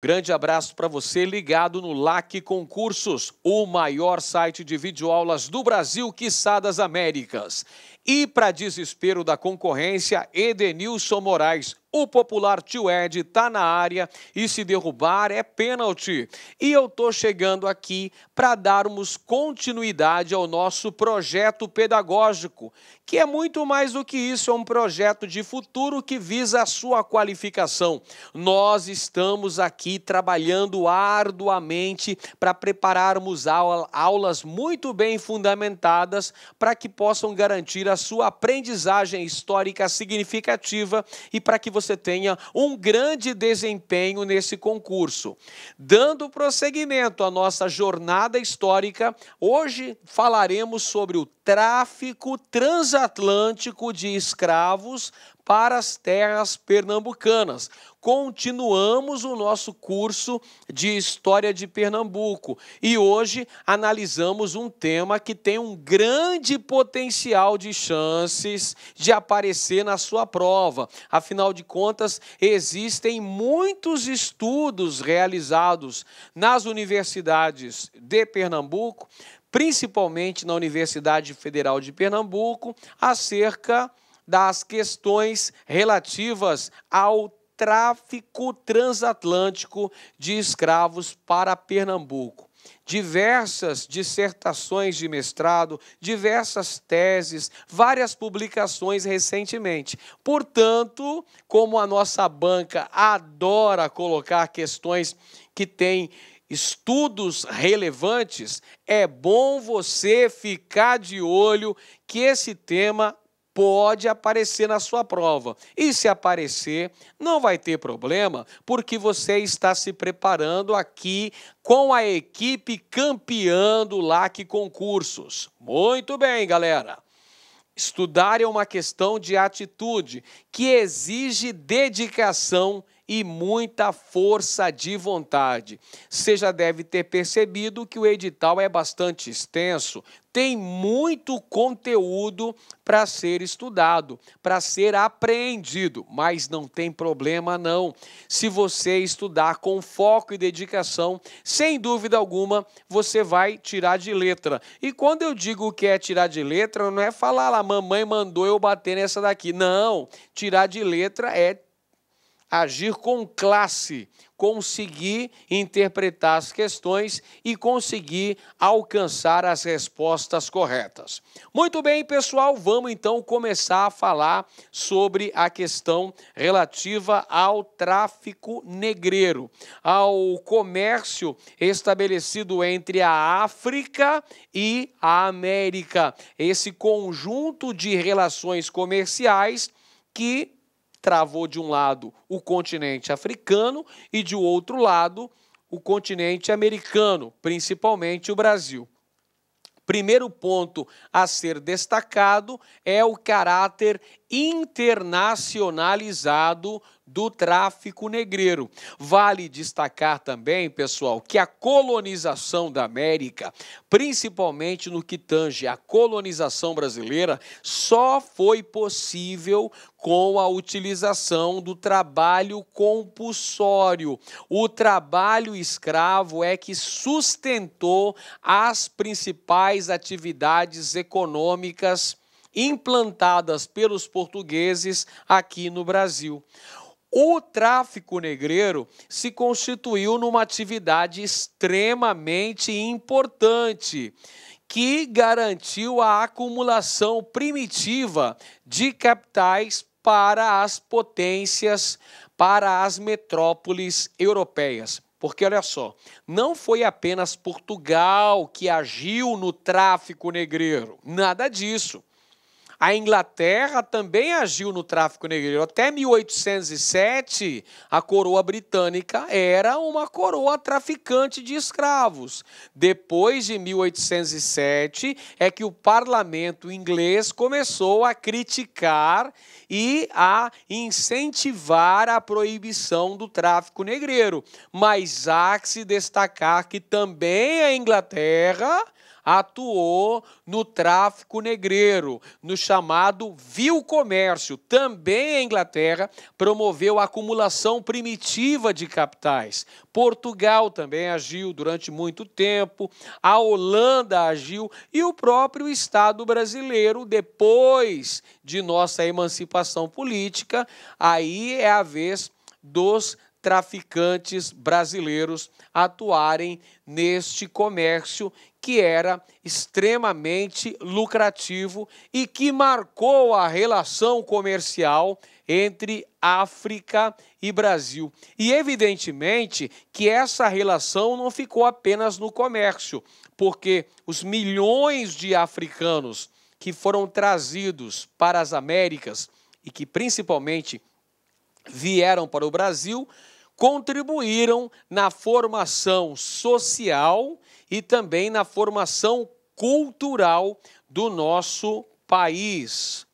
Grande abraço para você ligado no LAC Concursos, o maior site de videoaulas do Brasil, quiçá das Américas. E, para desespero da concorrência, Edenilson Moraes, o popular tio Ed, está na área e se derrubar é pênalti. E eu estou chegando aqui para darmos continuidade ao nosso projeto pedagógico, que é muito mais do que isso, é um projeto de futuro que visa a sua qualificação. Nós estamos aqui trabalhando arduamente para prepararmos aulas muito bem fundamentadas para que possam garantir a sua aprendizagem histórica significativa e para que você tenha um grande desempenho nesse concurso. Dando prosseguimento à nossa jornada histórica, hoje falaremos sobre o tráfico transatlântico de escravos para as terras pernambucanas, continuamos o nosso curso de História de Pernambuco e hoje analisamos um tema que tem um grande potencial de chances de aparecer na sua prova. Afinal de contas, existem muitos estudos realizados nas universidades de Pernambuco, principalmente na Universidade Federal de Pernambuco, acerca das questões relativas ao tráfico transatlântico de escravos para Pernambuco. Diversas dissertações de mestrado, diversas teses, várias publicações recentemente. Portanto, como a nossa banca adora colocar questões que têm estudos relevantes, é bom você ficar de olho que esse tema pode aparecer na sua prova. E se aparecer, não vai ter problema, porque você está se preparando aqui com a equipe campeã do LAC Concursos. Muito bem, galera. Estudar é uma questão de atitude que exige dedicação e e muita força de vontade. Você já deve ter percebido que o edital é bastante extenso, tem muito conteúdo para ser estudado, para ser apreendido, mas não tem problema não. Se você estudar com foco e dedicação, sem dúvida alguma, você vai tirar de letra. E quando eu digo que é tirar de letra, não é falar lá, ah, mamãe mandou eu bater nessa daqui. Não, tirar de letra é agir com classe, conseguir interpretar as questões e conseguir alcançar as respostas corretas. Muito bem, pessoal, vamos então começar a falar sobre a questão relativa ao tráfico negreiro, ao comércio estabelecido entre a África e a América, esse conjunto de relações comerciais que travou de um lado o continente africano e de outro lado o continente americano, principalmente o Brasil. Primeiro ponto a ser destacado é o caráter internacionalizado do tráfico negreiro. Vale destacar também, pessoal, que a colonização da América, principalmente no que tange a colonização brasileira, só foi possível com a utilização do trabalho compulsório. O trabalho escravo é que sustentou as principais atividades econômicas implantadas pelos portugueses aqui no Brasil. O tráfico negreiro se constituiu numa atividade extremamente importante que garantiu a acumulação primitiva de capitais para as potências, para as metrópoles europeias. Porque olha só, não foi apenas Portugal que agiu no tráfico negreiro, nada disso. A Inglaterra também agiu no tráfico negreiro. Até 1807, a coroa britânica era uma coroa traficante de escravos. Depois de 1807 é que o parlamento inglês começou a criticar e a incentivar a proibição do tráfico negreiro. Mas há que se destacar que também a Inglaterra atuou no tráfico negreiro, no chamado vil comércio. Também a Inglaterra promoveu a acumulação primitiva de capitais. Portugal também agiu durante muito tempo, a Holanda agiu e o próprio Estado brasileiro, depois de nossa emancipação política, aí é a vez dos traficantes brasileiros atuarem neste comércio que era extremamente lucrativo e que marcou a relação comercial entre África e Brasil. E evidentemente que essa relação não ficou apenas no comércio, porque os milhões de africanos que foram trazidos para as Américas e que principalmente vieram para o Brasil contribuíram na formação social e também na formação cultural do nosso país.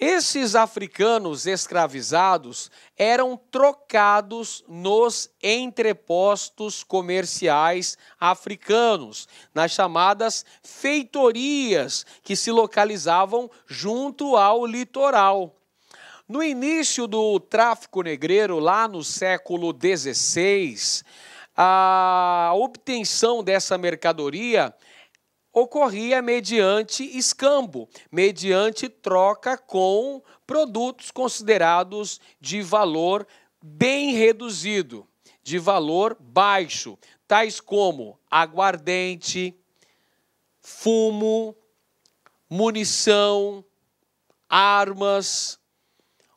Esses africanos escravizados eram trocados nos entrepostos comerciais africanos, nas chamadas feitorias que se localizavam junto ao litoral. No início do tráfico negreiro, lá no século XVI, a obtenção dessa mercadoria ocorria mediante escambo, mediante troca com produtos considerados de valor bem reduzido, de valor baixo, tais como aguardente, fumo, munição, armas,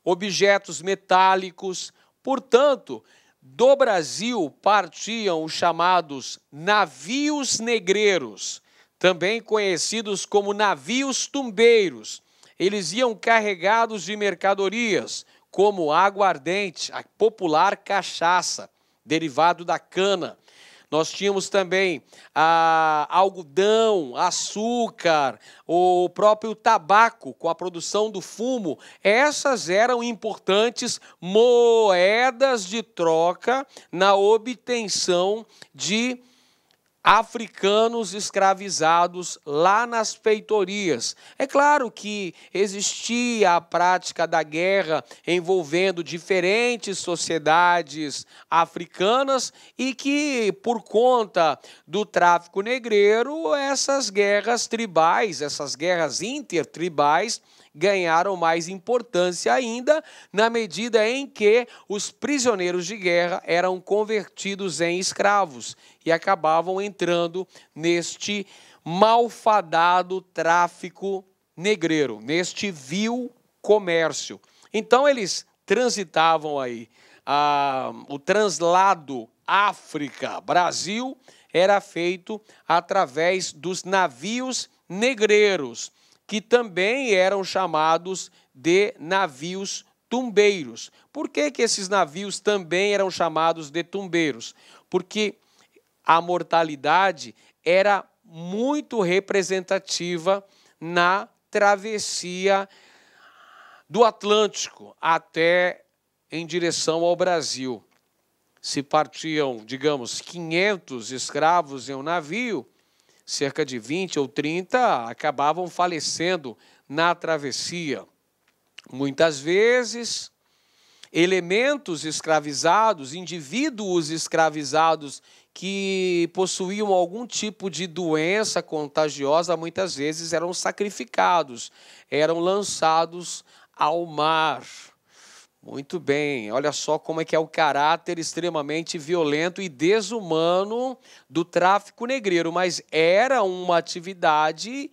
objetos metálicos. Portanto, do Brasil partiam os chamados navios negreiros, também conhecidos como navios tumbeiros. Eles iam carregados de mercadorias, como aguardente, a popular cachaça, derivado da cana, nós tínhamos também ah, algodão, açúcar, o próprio tabaco com a produção do fumo. Essas eram importantes moedas de troca na obtenção de africanos escravizados lá nas feitorias. É claro que existia a prática da guerra envolvendo diferentes sociedades africanas e que, por conta do tráfico negreiro, essas guerras tribais, essas guerras intertribais, ganharam mais importância ainda, na medida em que os prisioneiros de guerra eram convertidos em escravos e acabavam entrando neste malfadado tráfico negreiro, neste vil comércio. Então eles transitavam aí. Ah, o translado África-Brasil era feito através dos navios negreiros que também eram chamados de navios tumbeiros. Por que, que esses navios também eram chamados de tumbeiros? Porque a mortalidade era muito representativa na travessia do Atlântico até em direção ao Brasil. Se partiam, digamos, 500 escravos em um navio, cerca de 20 ou 30 acabavam falecendo na travessia. Muitas vezes, elementos escravizados, indivíduos escravizados que possuíam algum tipo de doença contagiosa, muitas vezes eram sacrificados, eram lançados ao mar. Muito bem, olha só como é que é o caráter extremamente violento e desumano do tráfico negreiro, mas era uma atividade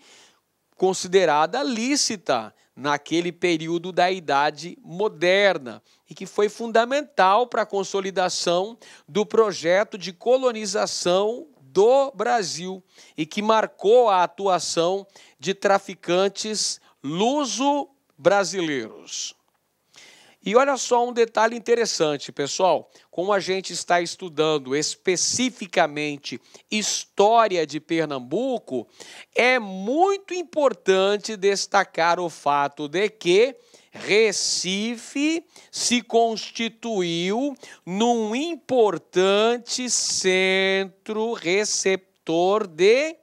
considerada lícita naquele período da Idade Moderna e que foi fundamental para a consolidação do projeto de colonização do Brasil e que marcou a atuação de traficantes luso-brasileiros. E olha só um detalhe interessante, pessoal. Como a gente está estudando especificamente história de Pernambuco, é muito importante destacar o fato de que Recife se constituiu num importante centro receptor de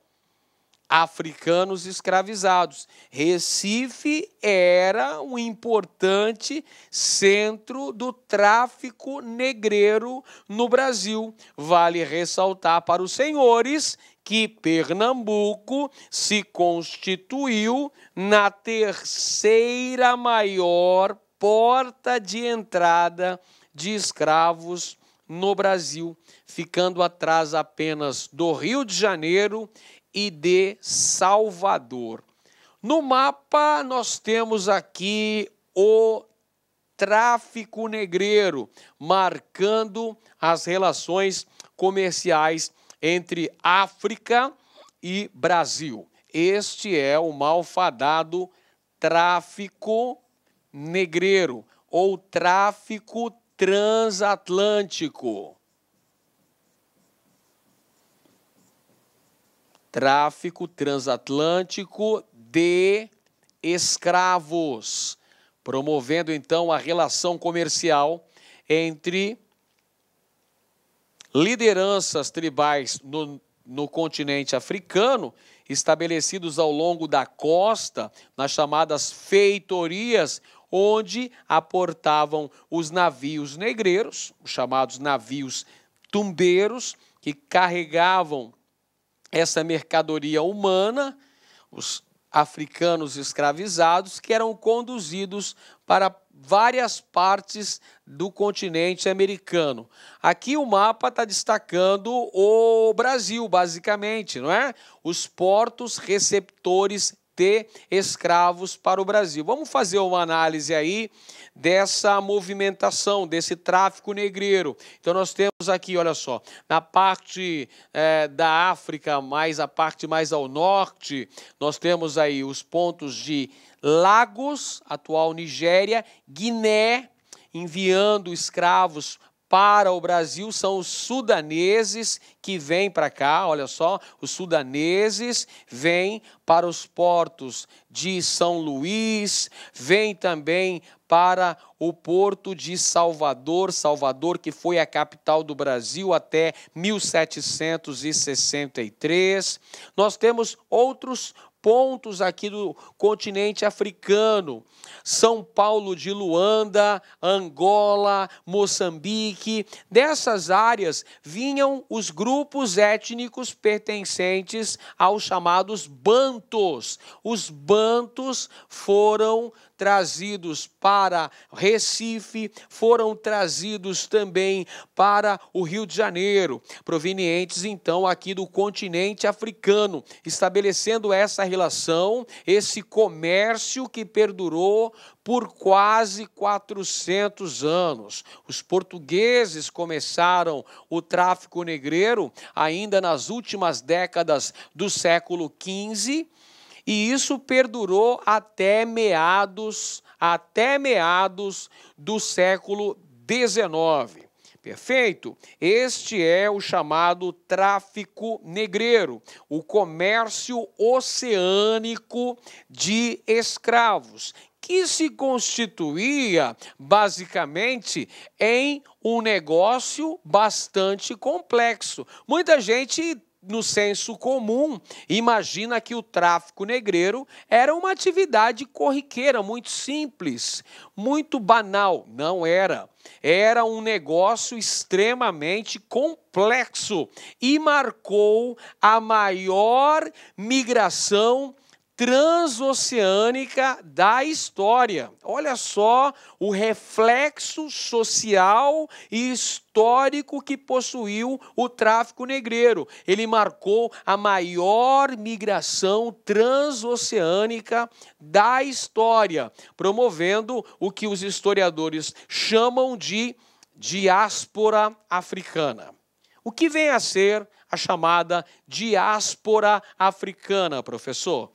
africanos escravizados. Recife era um importante centro do tráfico negreiro no Brasil. Vale ressaltar para os senhores que Pernambuco se constituiu na terceira maior porta de entrada de escravos no Brasil, ficando atrás apenas do Rio de Janeiro e de Salvador. No mapa, nós temos aqui o tráfico negreiro, marcando as relações comerciais entre África e Brasil. Este é o malfadado tráfico negreiro ou tráfico transatlântico. tráfico transatlântico de escravos, promovendo então a relação comercial entre lideranças tribais no, no continente africano, estabelecidos ao longo da costa, nas chamadas feitorias, onde aportavam os navios negreiros, os chamados navios tumbeiros, que carregavam essa mercadoria humana, os africanos escravizados, que eram conduzidos para várias partes do continente americano. Aqui o mapa está destacando o Brasil, basicamente, não é? Os portos receptores ter escravos para o Brasil. Vamos fazer uma análise aí dessa movimentação, desse tráfico negreiro. Então, nós temos aqui, olha só, na parte é, da África, mais a parte mais ao norte, nós temos aí os pontos de Lagos, atual Nigéria, Guiné, enviando escravos para o Brasil são os sudaneses que vêm para cá, olha só, os sudaneses vêm para os portos de São Luís, vêm também para o porto de Salvador, Salvador que foi a capital do Brasil até 1763. Nós temos outros pontos aqui do continente africano: São Paulo de Luanda, Angola, Moçambique. Dessas áreas vinham os grupos étnicos pertencentes aos chamados bantos. Os bantos foram trazidos para Recife, foram trazidos também para o Rio de Janeiro, provenientes então aqui do continente africano, estabelecendo essa relação, esse comércio que perdurou por quase 400 anos. Os portugueses começaram o tráfico negreiro ainda nas últimas décadas do século XV e isso perdurou até meados, até meados do século XIX. Perfeito? Este é o chamado tráfico negreiro, o comércio oceânico de escravos, que se constituía basicamente em um negócio bastante complexo. Muita gente no senso comum, imagina que o tráfico negreiro era uma atividade corriqueira, muito simples, muito banal. Não era. Era um negócio extremamente complexo e marcou a maior migração transoceânica da história. Olha só o reflexo social e histórico que possuiu o tráfico negreiro. Ele marcou a maior migração transoceânica da história, promovendo o que os historiadores chamam de diáspora africana. O que vem a ser a chamada diáspora africana, professor?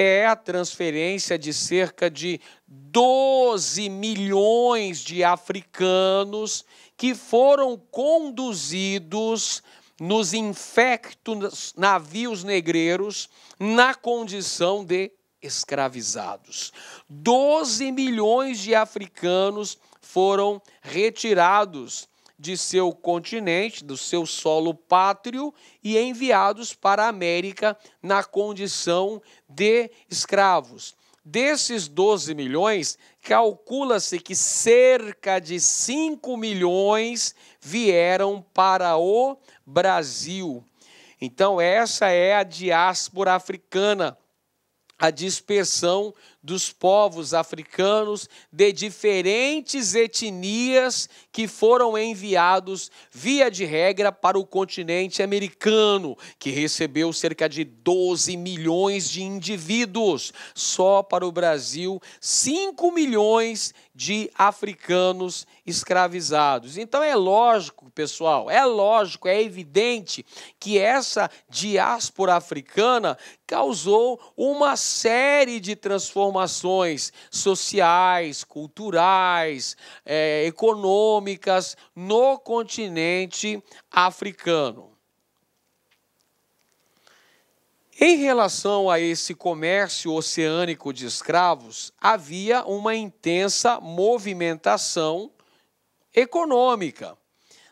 é a transferência de cerca de 12 milhões de africanos que foram conduzidos nos infectos navios negreiros na condição de escravizados. 12 milhões de africanos foram retirados de seu continente, do seu solo pátrio, e enviados para a América na condição de escravos. Desses 12 milhões, calcula-se que cerca de 5 milhões vieram para o Brasil. Então, essa é a diáspora africana a dispersão dos povos africanos de diferentes etnias que foram enviados, via de regra, para o continente americano, que recebeu cerca de 12 milhões de indivíduos. Só para o Brasil, 5 milhões de africanos escravizados. Então é lógico pessoal. É lógico, é evidente que essa diáspora africana causou uma série de transformações sociais, culturais, é, econômicas no continente africano. Em relação a esse comércio oceânico de escravos, havia uma intensa movimentação econômica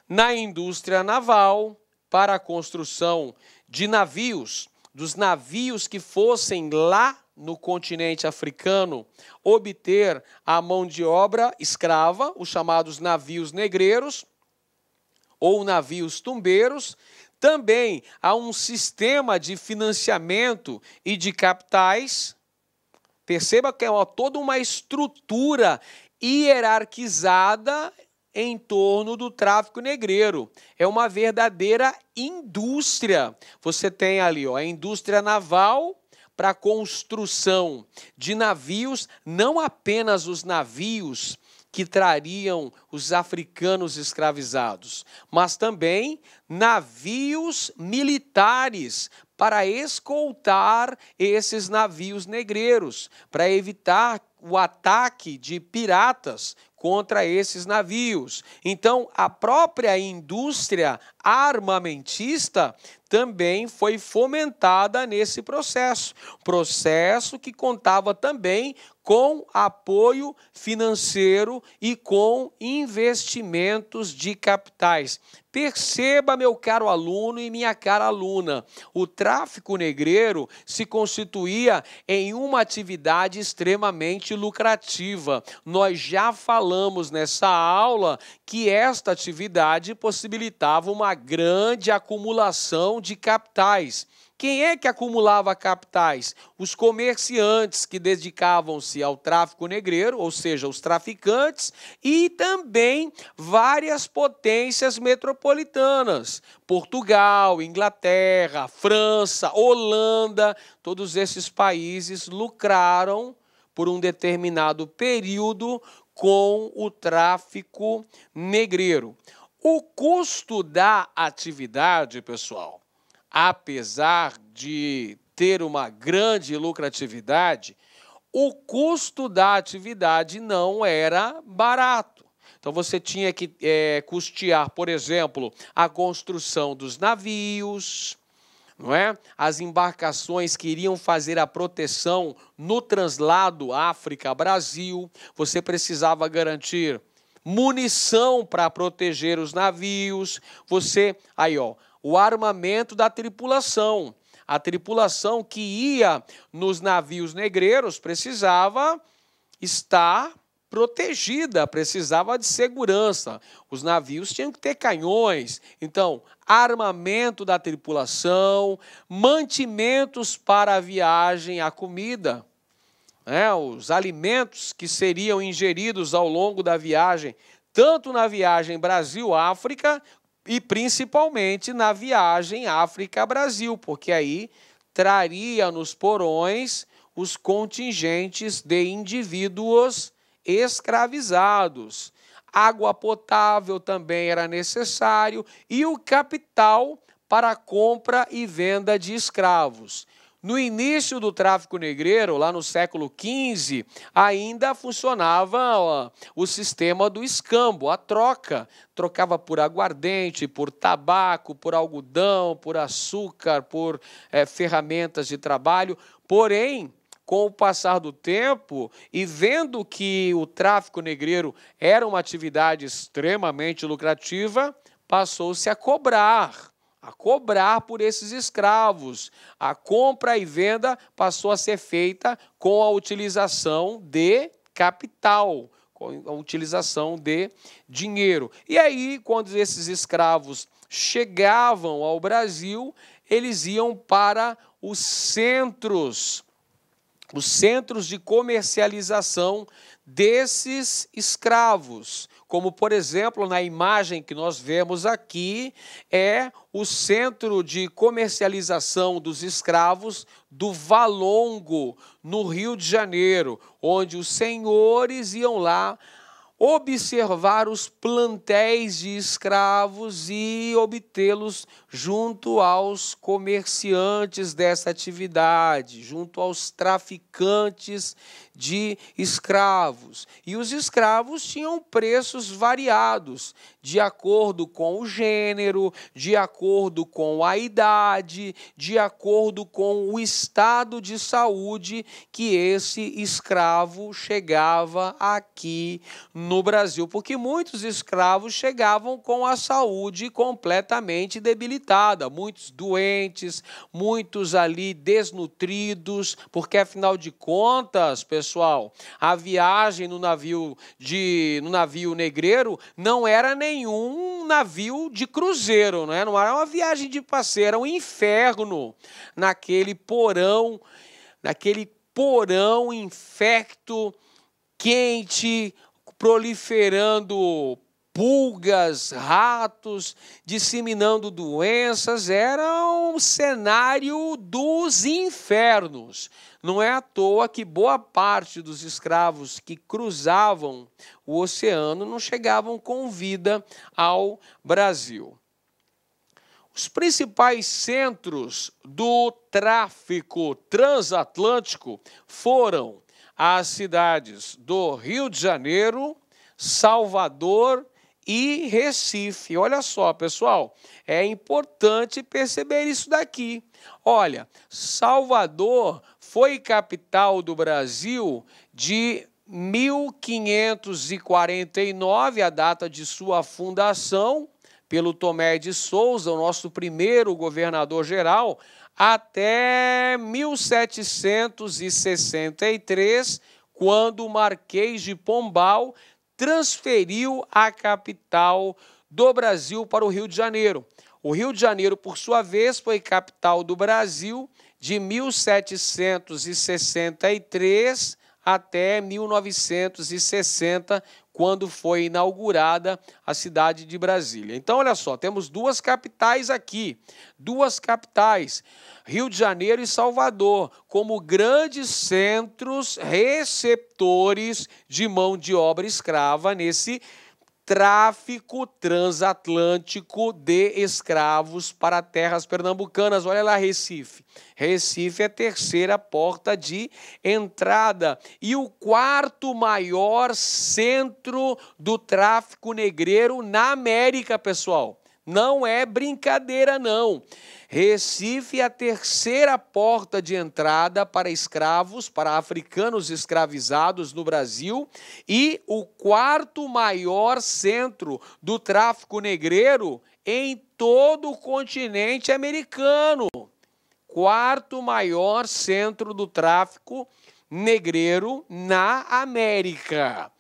na indústria naval para a construção de navios, dos navios que fossem lá no continente africano obter a mão de obra escrava, os chamados navios negreiros ou navios tumbeiros. Também há um sistema de financiamento e de capitais. Perceba que é toda uma estrutura hierarquizada em torno do tráfico negreiro. É uma verdadeira indústria. Você tem ali ó, a indústria naval para a construção de navios, não apenas os navios que trariam os africanos escravizados, mas também navios militares para escoltar esses navios negreiros, para evitar o ataque de piratas contra esses navios. Então, a própria indústria armamentista também foi fomentada nesse processo, processo que contava também com apoio financeiro e com investimentos de capitais. Perceba, meu caro aluno e minha cara aluna, o tráfico negreiro se constituía em uma atividade extremamente lucrativa. Nós já falamos nessa aula que esta atividade possibilitava uma grande acumulação de capitais. Quem é que acumulava capitais? Os comerciantes que dedicavam-se ao tráfico negreiro, ou seja, os traficantes, e também várias potências metropolitanas: Portugal, Inglaterra, França, Holanda. Todos esses países lucraram por um determinado período com o tráfico negreiro. O custo da atividade, pessoal, apesar de ter uma grande lucratividade, o custo da atividade não era barato. Então você tinha que é, custear, por exemplo, a construção dos navios, não é? As embarcações queriam fazer a proteção no translado África-Brasil, você precisava garantir munição para proteger os navios, você, aí ó, o armamento da tripulação. A tripulação que ia nos navios negreiros precisava estar protegida, precisava de segurança. Os navios tinham que ter canhões, então, armamento da tripulação, mantimentos para a viagem, a comida, né? os alimentos que seriam ingeridos ao longo da viagem, tanto na viagem Brasil-África e principalmente na viagem África-Brasil, porque aí traria nos porões os contingentes de indivíduos escravizados. Água potável também era necessário e o capital para compra e venda de escravos. No início do tráfico negreiro, lá no século XV, ainda funcionava o sistema do escambo, a troca. Trocava por aguardente, por tabaco, por algodão, por açúcar, por é, ferramentas de trabalho. Porém, com o passar do tempo e vendo que o tráfico negreiro era uma atividade extremamente lucrativa, passou-se a cobrar, a cobrar por esses escravos. A compra e venda passou a ser feita com a utilização de capital, com a utilização de dinheiro. E aí, quando esses escravos chegavam ao Brasil, eles iam para os centros os centros de comercialização desses escravos, como por exemplo na imagem que nós vemos aqui, é o centro de comercialização dos escravos do Valongo, no Rio de Janeiro, onde os senhores iam lá observar os plantéis de escravos e obtê-los junto aos comerciantes dessa atividade, junto aos traficantes de escravos. E os escravos tinham preços variados, de acordo com o gênero, de acordo com a idade, de acordo com o estado de saúde que esse escravo chegava aqui no Brasil. Porque muitos escravos chegavam com a saúde completamente debilitada, muitos doentes, muitos ali desnutridos, porque afinal de contas, pessoal, a viagem no navio de no navio negreiro não era nem nenhum navio de cruzeiro, né? não era uma viagem de passeio, era um inferno naquele porão, naquele porão infecto, quente, proliferando pulgas, ratos, disseminando doenças, era um cenário dos infernos. Não é à toa que boa parte dos escravos que cruzavam o oceano não chegavam com vida ao Brasil. Os principais centros do tráfico transatlântico foram as cidades do Rio de Janeiro, Salvador e Recife. Olha só, pessoal, é importante perceber isso daqui. Olha, Salvador foi capital do Brasil de 1549, a data de sua fundação, pelo Tomé de Souza, o nosso primeiro governador geral, até 1763, quando o Marquês de Pombal transferiu a capital do Brasil para o Rio de Janeiro. O Rio de Janeiro, por sua vez, foi capital do Brasil de 1763 até 1960, quando foi inaugurada a cidade de Brasília. Então, olha só, temos duas capitais aqui, duas capitais, Rio de Janeiro e Salvador, como grandes centros receptores de mão de obra escrava nesse tráfico transatlântico de escravos para terras pernambucanas. Olha lá, Recife. Recife é a terceira porta de entrada e o quarto maior centro do tráfico negreiro na América, pessoal. Não é brincadeira, não. Recife é a terceira porta de entrada para escravos, para africanos escravizados no Brasil e o quarto maior centro do tráfico negreiro em todo o continente americano. Quarto maior centro do tráfico negreiro na América.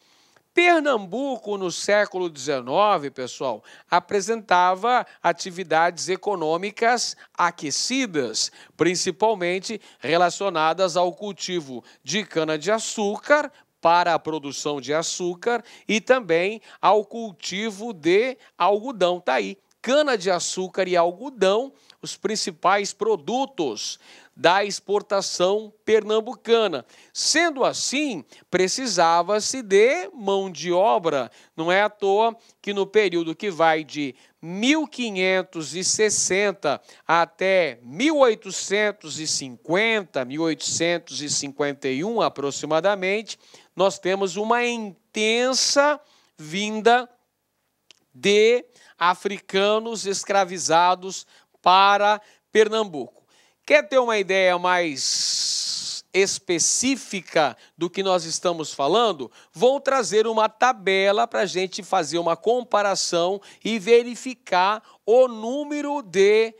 Pernambuco, no século XIX, pessoal, apresentava atividades econômicas aquecidas, principalmente relacionadas ao cultivo de cana-de-açúcar para a produção de açúcar e também ao cultivo de algodão. Está aí, cana-de-açúcar e algodão, os principais produtos da exportação pernambucana. Sendo assim, precisava-se de mão de obra. Não é à toa que no período que vai de 1560 até 1850, 1851 aproximadamente, nós temos uma intensa vinda de africanos escravizados para Pernambuco. Quer ter uma ideia mais específica do que nós estamos falando? Vou trazer uma tabela para a gente fazer uma comparação e verificar o número de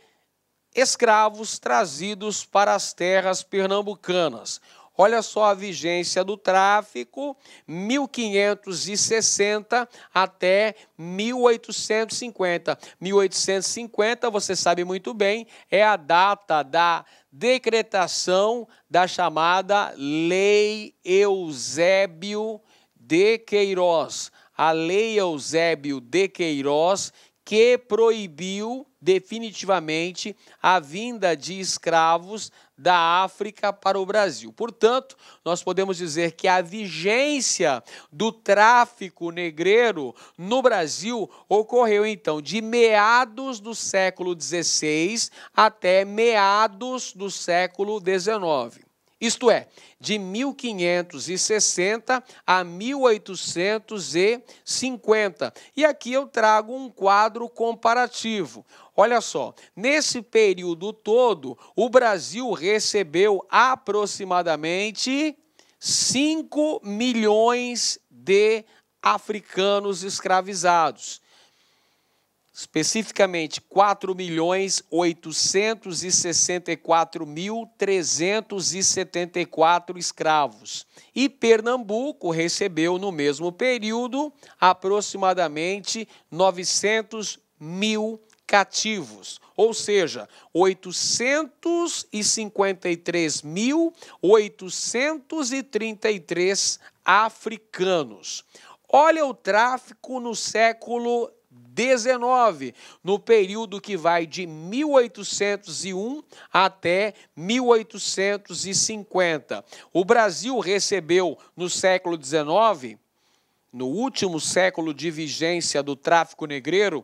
escravos trazidos para as terras pernambucanas. Olha só a vigência do tráfico, 1560 até 1850. 1850, você sabe muito bem, é a data da decretação da chamada Lei Eusébio de Queiroz. A Lei Eusébio de Queiroz, que proibiu definitivamente a vinda de escravos da África para o Brasil. Portanto, nós podemos dizer que a vigência do tráfico negreiro no Brasil ocorreu então de meados do século XVI até meados do século XIX. Isto é, de 1560 a 1850. E aqui eu trago um quadro comparativo. Olha só, nesse período todo, o Brasil recebeu aproximadamente 5 milhões de africanos escravizados. Especificamente, 4 milhões 864 mil 374 escravos. E Pernambuco recebeu, no mesmo período, aproximadamente 900 mil escravos cativos, ou seja, 853.833 africanos. Olha o tráfico no século 19, no período que vai de 1801 até 1850. O Brasil recebeu no século 19, no último século de vigência do tráfico negreiro,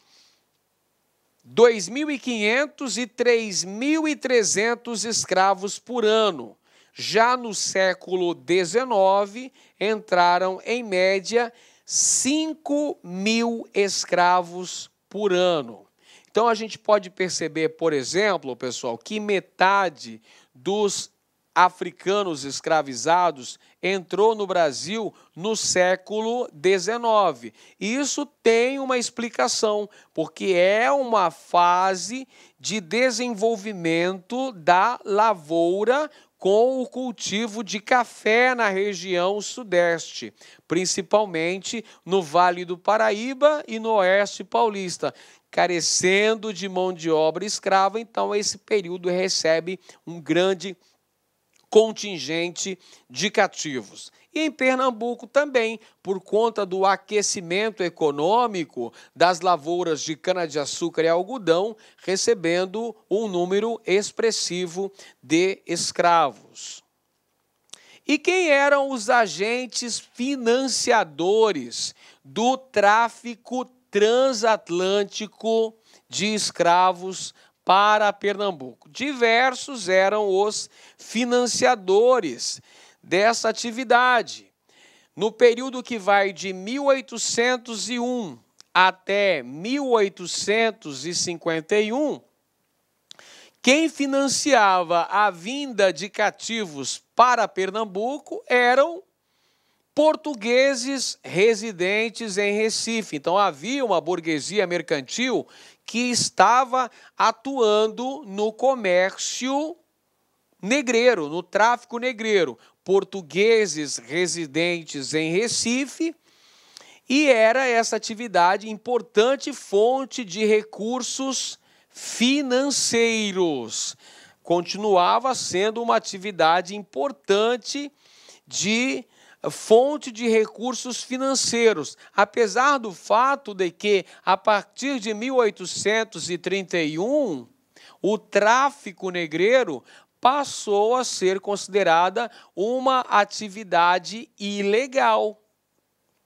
2.500 e 3.300 escravos por ano. Já no século XIX, entraram, em média, 5 mil escravos por ano. Então, a gente pode perceber, por exemplo, pessoal, que metade dos africanos escravizados entrou no Brasil no século XIX. isso tem uma explicação, porque é uma fase de desenvolvimento da lavoura com o cultivo de café na região sudeste, principalmente no Vale do Paraíba e no Oeste Paulista carecendo de mão de obra escrava, então esse período recebe um grande contingente de cativos. E em Pernambuco também, por conta do aquecimento econômico das lavouras de cana-de-açúcar e algodão, recebendo um número expressivo de escravos. E quem eram os agentes financiadores do tráfico transatlântico de escravos para Pernambuco. Diversos eram os financiadores dessa atividade. No período que vai de 1801 até 1851, quem financiava a vinda de cativos para Pernambuco eram portugueses residentes em Recife. Então havia uma burguesia mercantil que estava atuando no comércio negreiro, no tráfico negreiro. Portugueses residentes em Recife, e era essa atividade importante fonte de recursos financeiros. Continuava sendo uma atividade importante de fonte de recursos financeiros, apesar do fato de que, a partir de 1831, o tráfico negreiro passou a ser considerada uma atividade ilegal.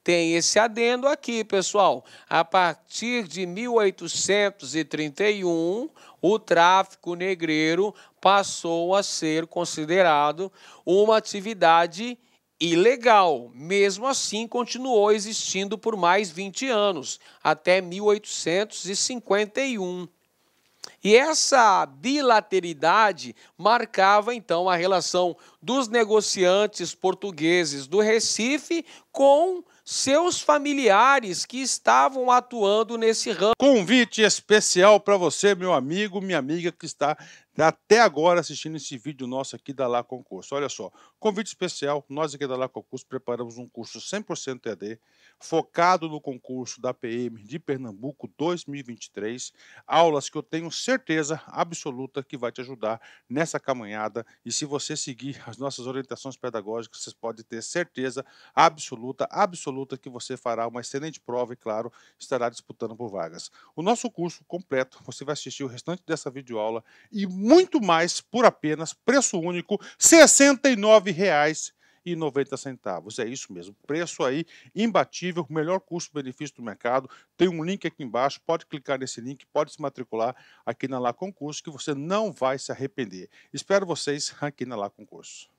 Tem esse adendo aqui, pessoal. A partir de 1831, o tráfico negreiro passou a ser considerado uma atividade ilegal. Mesmo assim, continuou existindo por mais 20 anos, até 1851. E essa bilateridade marcava então a relação dos negociantes portugueses do Recife com seus familiares que estavam atuando nesse ramo. Convite especial para você, meu amigo, minha amiga que está até agora assistindo esse vídeo nosso aqui da Lá Concurso. Olha só, convite especial, nós aqui da Lá Concurso preparamos um curso 100% EAD, focado no concurso da PM de Pernambuco 2023, aulas que eu tenho certeza absoluta que vai te ajudar nessa caminhada e se você seguir as nossas orientações pedagógicas, você pode ter certeza absoluta, absoluta que você fará uma excelente prova e, claro, estará disputando por vagas. O nosso curso completo, você vai assistir o restante dessa videoaula e muito mais por apenas preço único, R$ 69,90. É isso mesmo, preço aí imbatível, melhor custo-benefício do mercado. Tem um link aqui embaixo, pode clicar nesse link, pode se matricular aqui na Lá Concurso que você não vai se arrepender. Espero vocês aqui na Lá Concurso.